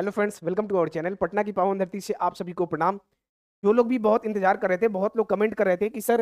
hello friends welcome to our channel Patna की पावन धरती से आप सभी को प्रणाम जो लोग भी बहुत इंतजार कर रहे थे बहुत लोग कमेंट कर रहे थे कि सर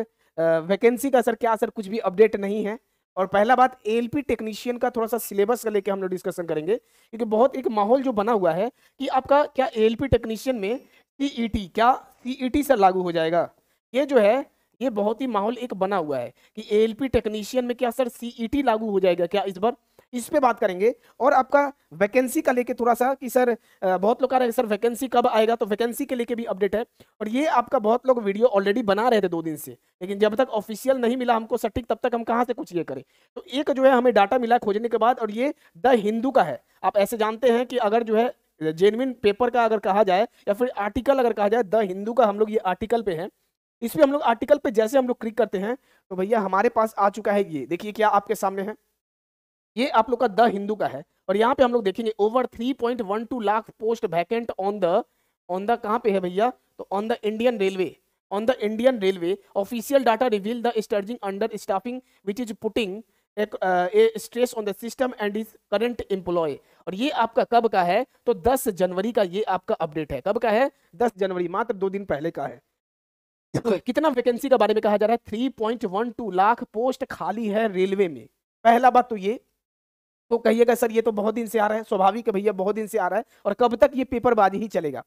वैकेंसी का सर क्या सर कुछ भी अपडेट नहीं है और पहला बात पी टेक्नीशियन का थोड़ा सा सिलेबस का लेके हम लोग डिस्कशन करेंगे क्योंकि बहुत एक माहौल जो बना हुआ है कि आपका क्या पी टेक्नीशियन में टी e क्या टी e सर लागू हो जाएगा ये जो है ये बहुत ही माहौल एक बना हुआ है कि पी टेक्नीशियन में क्या सर टी e लागू हो जाएगा क्या इस बार इस पे बात करेंगे और आपका वैकेंसी का लेके थोड़ा सा कि सर बहुत लोग कह रहे हैं सर वैकेंसी कब आएगा तो वैकेंसी के लेके भी अपडेट है और ये आपका बहुत लोग वीडियो ऑलरेडी बना रहे थे दो दिन से लेकिन जब तक ऑफिशियल नहीं मिला हमको सटीक तब तक हम कहाँ से कुछ ये करें तो एक जो है हमें डाटा मिला खोजने के बाद और ये द हिंदू का है आप ऐसे जानते हैं कि अगर जो है जेनविन पेपर का अगर कहा जाए या फिर आर्टिकल अगर कहा जाए द हिंदू का हम लोग ये आर्टिकल पे है इस पर हम लोग आर्टिकल पे जैसे हम लोग क्लिक करते हैं तो भैया हमारे पास आ चुका है ये देखिए क्या आपके सामने है ये आप लोग का द हिंदू का है और यहाँ पे हम लोग देखेंगे over 3.12 lakh post vacant on the on the कहाँ पे है भैया तो on the Indian Railway on the Indian Railway official data reveal the staggering understaffing which is putting एक a stress on the system and is current employ और ये आपका कब का है तो 10 जनवरी का ये आपका अपडेट है कब का है 10 जनवरी मात्र दो दिन पहले का है कितना वैकेंसी के बारे में कहा जा रहा है 3.12 लाख पोस्ट खाली है रेलवे में पहला बात तो ये तो कहिएगा सर ये तो बहुत दिन से आ रहा है स्वाभाविक है भैया बहुत दिन से आ रहा है और कब तक ये बाजी ही चलेगा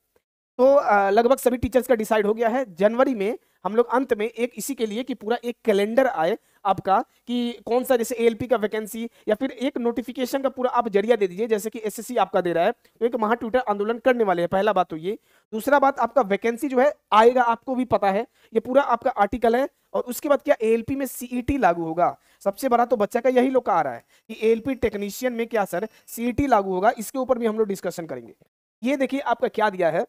तो लगभग सभी टीचर्स का डिसाइड हो गया है जनवरी में हम लोग अंत में एक इसी के लिए कि पूरा एक कैलेंडर आए आपका कि कौन सा जैसे एएलपी का वैकेंसी या फिर एक नोटिफिकेशन का पूरा आप जरिया दे दीजिए जैसे कि एसएससी आपका दे रहा है तो एक महा ट्विटर आंदोलन करने वाले हैं पहला बात तो ये दूसरा बात आपका वैकेंसी जो है आएगा आपको भी पता है ये पूरा आपका आर्टिकल है और उसके बाद क्या एलपी में सीईटी e लागू होगा सबसे बड़ा तो बच्चा का यही लोग आ रहा है कि एएलपी टेक्नीशियन में क्या सर सीईटी e लागू होगा इसके ऊपर भी हम लोग डिस्कशन करेंगे ये देखिए आपका क्या दिया है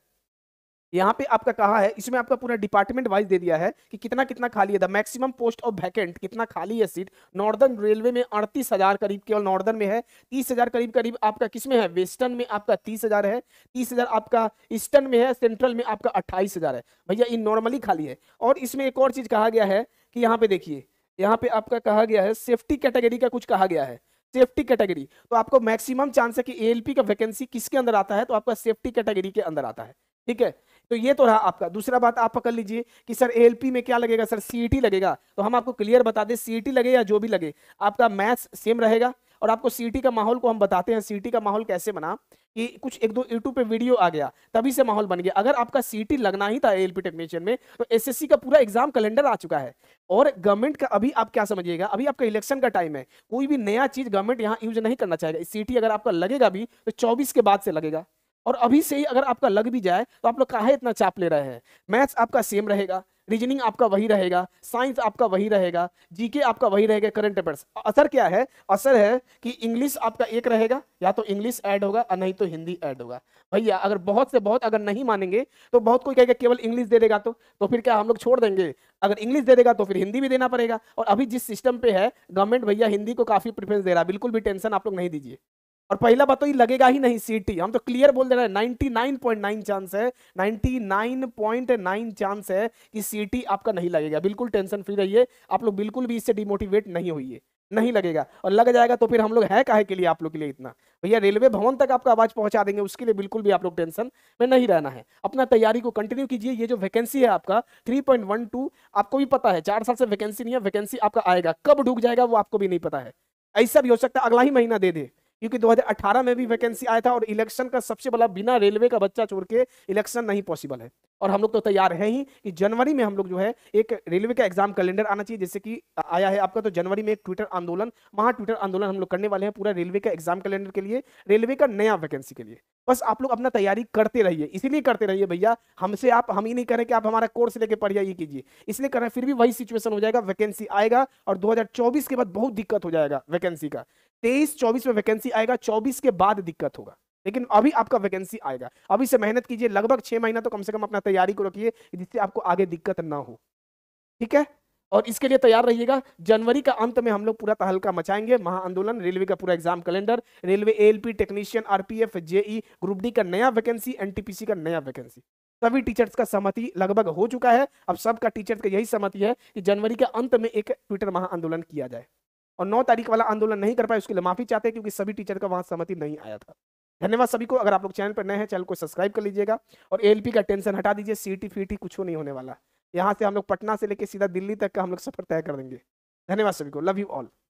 यहाँ पे आपका कहा है इसमें आपका पूरा डिपार्टमेंट वाइज दे दिया है कि कितना कितना खाली है the maximum post of vacant कितना खाली है सीट नॉर्दर्न रेलवे में अड़तीस हजार करीब केवल नॉर्दर्न में है तीस हजार करीब करीब आपका किसमें है वेस्टर्न में आपका तीस हजार है तीस हजार आपका ईस्टर्न में है सेंट्रल में आपका अट्ठाईस हजार है भैया इन नॉर्मली खाली है और इसमें एक और चीज कहा गया है कि यहाँ पे देखिए यहाँ पे आपका कहा गया है सेफ्टी कैटेगरी का कुछ कहा गया है सेफ्टी कैटेगरी तो आपको मैक्सिमम चांस है कि एएलपी का वैकेंसी किसके अंदर आता है तो आपका सेफ्टी कैटेगरी के अंदर आता है ठीक है तो ये तो रहा आपका दूसरा बात आप पकड़ लीजिए कि सर एएलपी में क्या लगेगा सर सी e लगेगा तो हम आपको क्लियर बता दें सी e लगे या जो भी लगे आपका मैथ्स सेम रहेगा और आपको सी e का माहौल को हम बताते हैं सी का माहौल कैसे बना कि कुछ एक दो यूट्यूब पे वीडियो आ गया तभी से माहौल बन गया अगर आपका सी लगना ही था एलपी टेक्नीशियन में तो एसएससी का पूरा एग्जाम कैलेंडर आ चुका है और गवर्नमेंट का अभी आप क्या समझिएगा अभी आपका इलेक्शन का टाइम है कोई भी नया चीज गवर्नमेंट यहाँ यूज नहीं करना चाहेगा सी अगर आपका लगेगा भी तो चौबीस के बाद से लगेगा और अभी से ही अगर आपका लग भी जाए तो आप लोग काहे इतना चाप ले रहे हैं मैथ्स आपका सेम रहेगा रीजनिंग आपका वही रहेगा साइंस आपका वही रहेगा जीके आपका वही रहेगा करंट अफेयर्स असर क्या है असर है कि इंग्लिश आपका एक रहेगा या तो इंग्लिश ऐड होगा और नहीं तो हिंदी ऐड होगा भैया अगर बहुत से बहुत अगर नहीं मानेंगे तो बहुत कोई कहेगा केवल इंग्लिश दे देगा तो तो फिर क्या हम लोग छोड़ देंगे अगर इंग्लिश दे देगा तो फिर हिंदी भी देना पड़ेगा और अभी जिस सिस्टम पे है गवर्नमेंट भैया हिंदी को काफ़ी प्रेफरेंस दे रहा है बिल्कुल भी टेंशन आप लोग नहीं दीजिए और पहला बात तो ये लगेगा ही नहीं सीटी हम तो क्लियर बोल दे रहे हैं 99.9 चांस है 99.9 चांस है कि सीटी आपका नहीं लगेगा बिल्कुल टेंशन फ्री रहिए आप लोग बिल्कुल भी इससे डिमोटिवेट नहीं होइए नहीं लगेगा और लग जाएगा तो फिर हम लोग है काहे के लिए आप लोग के लिए इतना भैया रेलवे भवन तक आपका आवाज पहुंचा देंगे उसके लिए बिल्कुल भी आप लोग टेंशन में नहीं रहना है अपना तैयारी को कंटिन्यू कीजिए ये जो वैकेंसी है आपका 3.12 आपको भी पता है चार साल से वैकेंसी नहीं है वैकेंसी आपका आएगा कब ढूक जाएगा वो आपको भी नहीं पता है ऐसा भी हो सकता है अगला ही महीना दे दे क्योंकि 2018 में भी वैकेंसी आया था और इलेक्शन का सबसे बड़ा बिना रेलवे का बच्चा छोड़ के इलेक्शन नहीं पॉसिबल है और हम लोग तो तैयार है ही कि जनवरी में हम लोग जो है एक रेलवे का एग्जाम कैलेंडर आना चाहिए जैसे कि आया है आपका तो जनवरी में एक ट्विटर आंदोलन महा ट्विटर आंदोलन हम लोग करने वाले हैं पूरा रेलवे का एग्जाम कैलेंडर के लिए रेलवे का नया वैकेंसी के लिए बस आप लोग अपना तैयारी करते रहिए इसीलिए करते रहिए भैया हमसे आप हम ही नहीं करें कि आप हमारा कोर्स लेके पढ़िए ये कीजिए इसलिए कर रहे हैं फिर भी वही सिचुएशन हो जाएगा वैकेंसी आएगा और 2024 के बाद बहुत दिक्कत हो जाएगा वैकेंसी का तेईस चौबीस में वैकेंसी आएगा चौबीस के बाद दिक्कत होगा लेकिन अभी आपका वैकेंसी आएगा अभी से मेहनत कीजिए लगभग छह महीना तो कम से कम अपना तैयारी को रखिए जिससे आपको आगे दिक्कत ना हो ठीक है और इसके लिए तैयार रहिएगा जनवरी का अंत में हम लोग पूरा तहलका मचाएंगे महाआंदोलन रेलवे का पूरा exam calendar railway ALP technician RPF JE group D का नया वैकेंसी एनटीपीसी का नया वैकेंसी सभी टीचर्स का सहमति लगभग हो चुका है अब सबका टीचर्स का यही सहमति है कि जनवरी के अंत में एक ट्विटर महाआंदोलन किया जाए और नौ तारीख वाला आंदोलन नहीं कर पाए उसके लिए माफी चाहते हैं क्योंकि सभी टीचर का वहां सहमति नहीं आया था धन्यवाद सभी को अगर आप लोग चैनल पर नए हैं चैनल को सब्सक्राइब कर लीजिएगा और एलपी का टेंशन हटा दीजिए सीटी फीटी कुछ नहीं होने वाला यहाँ से हम लोग पटना से लेकर सीधा दिल्ली तक का हम लोग सफर तय कर देंगे धन्यवाद सभी को लव यू ऑल